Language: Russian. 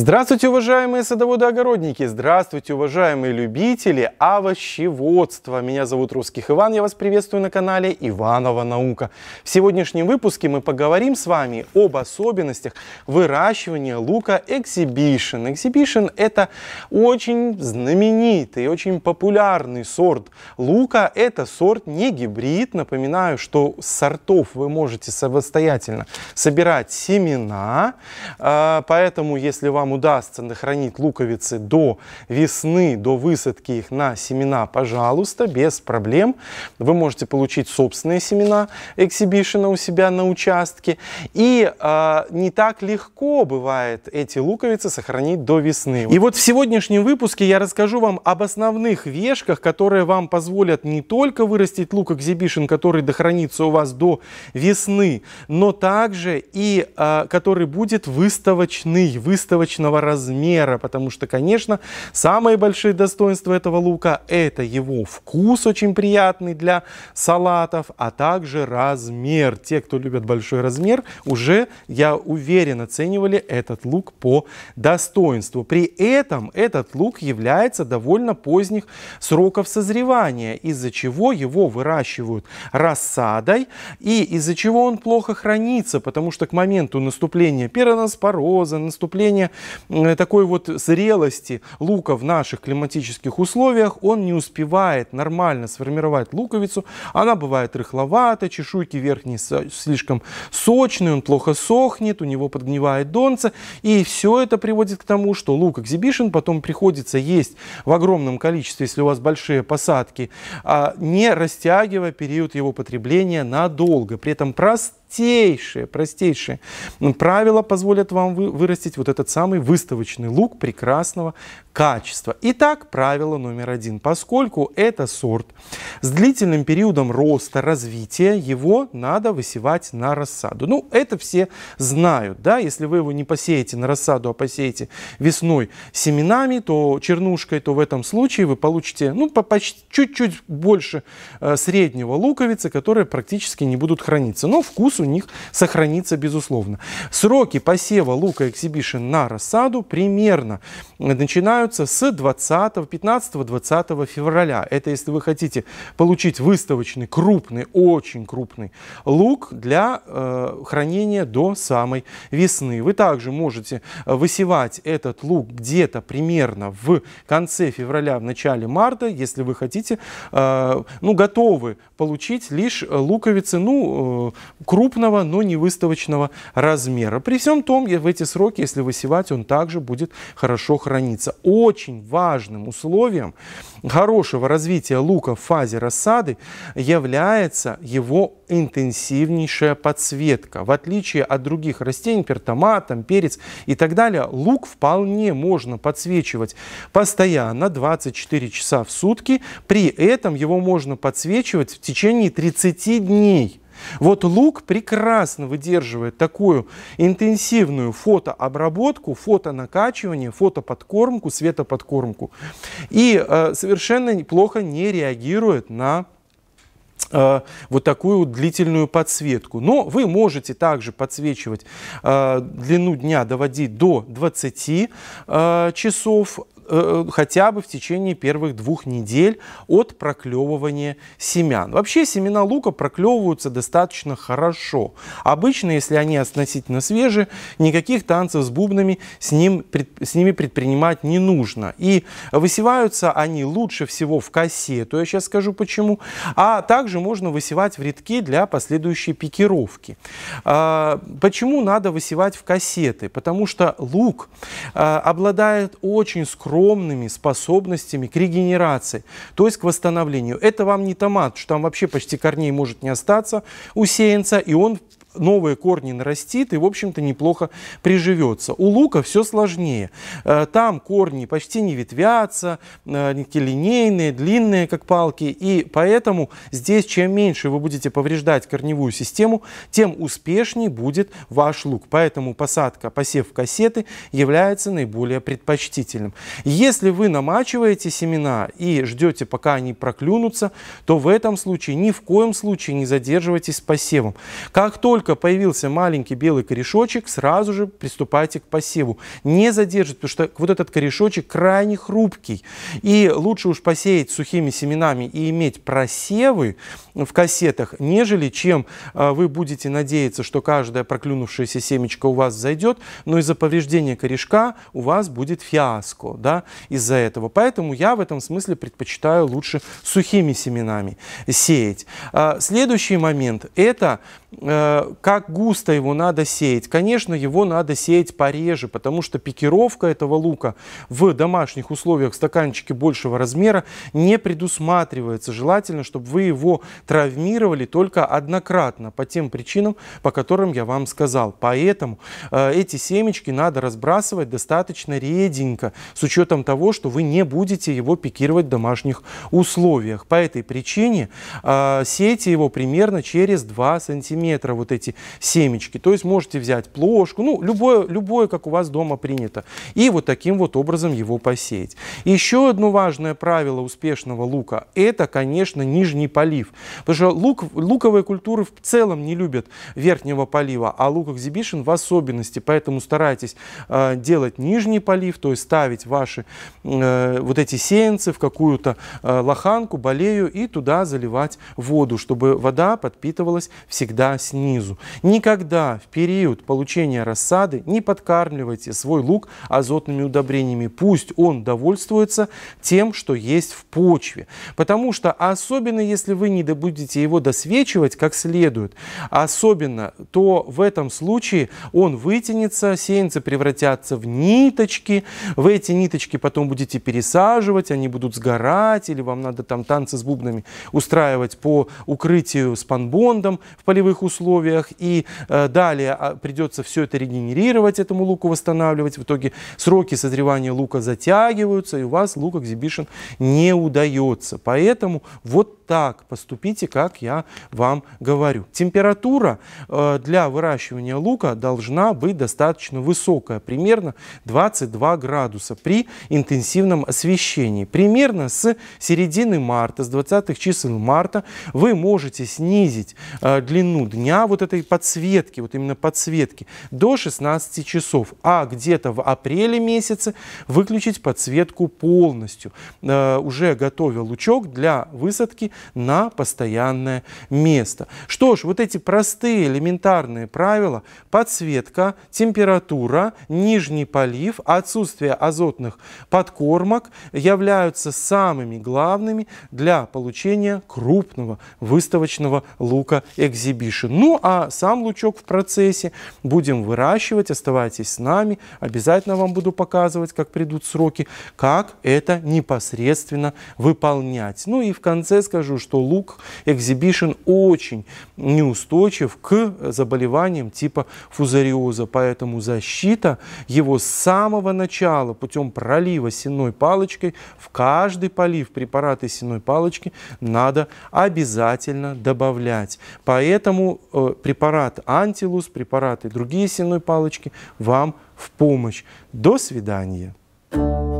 Здравствуйте, уважаемые садоводы-огородники! Здравствуйте, уважаемые любители овощеводства! Меня зовут Русских Иван, я вас приветствую на канале Иванова Наука. В сегодняшнем выпуске мы поговорим с вами об особенностях выращивания лука Exhibition. Exhibition – это очень знаменитый, очень популярный сорт лука. Это сорт не гибрид. Напоминаю, что сортов вы можете самостоятельно собирать семена, а, поэтому если вам вам удастся нахранить луковицы до весны, до высадки их на семена, пожалуйста, без проблем. Вы можете получить собственные семена эксибишена у себя на участке. И э, не так легко бывает эти луковицы сохранить до весны. И вот в сегодняшнем выпуске я расскажу вам об основных вешках, которые вам позволят не только вырастить лук эксибишен, который дохранится у вас до весны, но также и э, который будет выставочный, выставочный точного размера, потому что, конечно, самые большие достоинства этого лука – это его вкус очень приятный для салатов, а также размер. Те, кто любят большой размер, уже, я уверен, оценивали этот лук по достоинству. При этом этот лук является довольно поздних сроков созревания, из-за чего его выращивают рассадой и из-за чего он плохо хранится, потому что к моменту наступления пероноспороза, наступления Э, такой вот зрелости лука в наших климатических условиях, он не успевает нормально сформировать луковицу. Она бывает рыхловата, чешуйки верхние слишком сочные, он плохо сохнет, у него подгнивает донце. И все это приводит к тому, что лук экзибишн потом приходится есть в огромном количестве, если у вас большие посадки, а не растягивая период его потребления надолго. При этом простые простейшие, простейшие ну, правила позволят вам вы, вырастить вот этот самый выставочный лук прекрасного качества. Итак, правило номер один. Поскольку это сорт с длительным периодом роста, развития, его надо высевать на рассаду. Ну, это все знают, да, если вы его не посеете на рассаду, а посеете весной семенами, то чернушкой, то в этом случае вы получите, ну, по чуть-чуть больше э, среднего луковицы, которые практически не будут храниться. Но вкус у них сохранится безусловно. Сроки посева лука эксибишен на рассаду примерно э, начинаются с 20, 15-20 февраля. Это если вы хотите получить выставочный, крупный, очень крупный лук для э, хранения до самой весны. Вы также можете высевать этот лук где-то примерно в конце февраля, в начале марта, если вы хотите, э, ну, готовы получить лишь луковицы, ну, э, крупные, крупного, но не выставочного размера. При всем том, в эти сроки, если высевать, он также будет хорошо храниться. Очень важным условием хорошего развития лука в фазе рассады является его интенсивнейшая подсветка. В отличие от других растений, пертомат, там, перец и так далее, лук вполне можно подсвечивать постоянно, 24 часа в сутки. При этом его можно подсвечивать в течение 30 дней. Вот лук прекрасно выдерживает такую интенсивную фотообработку, фотонакачивание, фотоподкормку, светоподкормку. И э, совершенно плохо не реагирует на э, вот такую длительную подсветку. Но вы можете также подсвечивать э, длину дня, доводить до 20 э, часов, Э, хотя бы в течение первых двух недель от проклевывания семян. Вообще семена лука проклевываются достаточно хорошо. Обычно, если они относительно свежие, никаких танцев с бубнами с, ним, с ними предпринимать не нужно. И высеваются они лучше всего в косе, то я сейчас скажу почему, а также можно высевать в редке для последующей пикировки. А, почему надо высевать в кассеты? Потому что лук а, обладает очень скромным огромными способностями к регенерации, то есть к восстановлению. Это вам не томат, что там вообще почти корней может не остаться у сеянца, и он новые корни нарастит и, в общем-то, неплохо приживется. У лука все сложнее. Э, там корни почти не ветвятся, э, такие линейные, длинные, как палки, и поэтому здесь чем меньше вы будете повреждать корневую систему, тем успешнее будет ваш лук. Поэтому посадка, посев в кассеты является наиболее предпочтительным. Если вы намачиваете семена и ждете, пока они проклюнутся, то в этом случае ни в коем случае не задерживайтесь с посевом. Как только только появился маленький белый корешочек, сразу же приступайте к посеву. Не задерживайте, потому что вот этот корешочек крайне хрупкий. И лучше уж посеять сухими семенами и иметь просевы в кассетах, нежели чем а, вы будете надеяться, что каждая проклюнувшаяся семечко у вас зайдет, но из-за повреждения корешка у вас будет фиаско да, из-за этого. Поэтому я в этом смысле предпочитаю лучше сухими семенами сеять. А, следующий момент – это Э, как густо его надо сеять. Конечно, его надо сеять пореже, потому что пикировка этого лука в домашних условиях в стаканчике большего размера не предусматривается. Желательно, чтобы вы его травмировали только однократно, по тем причинам, по которым я вам сказал. Поэтому э, эти семечки надо разбрасывать достаточно реденько, с учетом того, что вы не будете его пикировать в домашних условиях. По этой причине э, сейте его примерно через 2 сантиметра сантиметра вот эти семечки. То есть можете взять плошку, ну, любое, любое, как у вас дома принято, и вот таким вот образом его посеять. Еще одно важное правило успешного лука – это, конечно, нижний полив. Потому что лук, луковые культуры в целом не любят верхнего полива, а лук экзибишн в особенности. Поэтому старайтесь э, делать нижний полив, то есть ставить ваши э, вот эти сеянцы в какую-то э, лоханку, болею и туда заливать воду, чтобы вода подпитывалась всегда всегда снизу. Никогда в период получения рассады не подкармливайте свой лук азотными удобрениями. Пусть он довольствуется тем, что есть в почве. Потому что, особенно если вы не будете его досвечивать как следует, особенно, то в этом случае он вытянется, сеянцы превратятся в ниточки. в эти ниточки потом будете пересаживать, они будут сгорать, или вам надо там танцы с бубнами устраивать по укрытию с панбондом в полевых погодных условиях, и э, далее а, придется все это регенерировать, этому луку восстанавливать. В итоге сроки созревания лука затягиваются, и у вас лук экзибишн не удается. Поэтому вот так поступите, как я вам говорю. Температура э, для выращивания лука должна быть достаточно высокая, примерно 22 градуса при интенсивном освещении. Примерно с середины марта, с 20 чисел марта вы можете снизить э, длину дня вот этой подсветки, вот именно подсветки, до 16 часов, а где-то в апреле месяце выключить подсветку полностью. Э, уже готовя лучок для высадки на постоянное место. Что ж, вот эти простые элементарные правила, подсветка, температура, нижний полив, отсутствие азотных подкормок являются самыми главными для получения крупного выставочного лука экзибишн выше. Ну а сам лучок в процессе будем выращивать, оставайтесь с нами. Обязательно вам буду показывать, как придут сроки, как это непосредственно выполнять. Ну и в конце скажу, что лук Exhibition очень неустойчив к заболеваниям типа фузариоза, поэтому защита его с самого начала путем пролива сенной палочкой в каждый полив препараты сенной палочки надо обязательно добавлять. Поэтому Э, препарат антилус, препараты другие сенной палочки вам в помощь. До свидания. thank you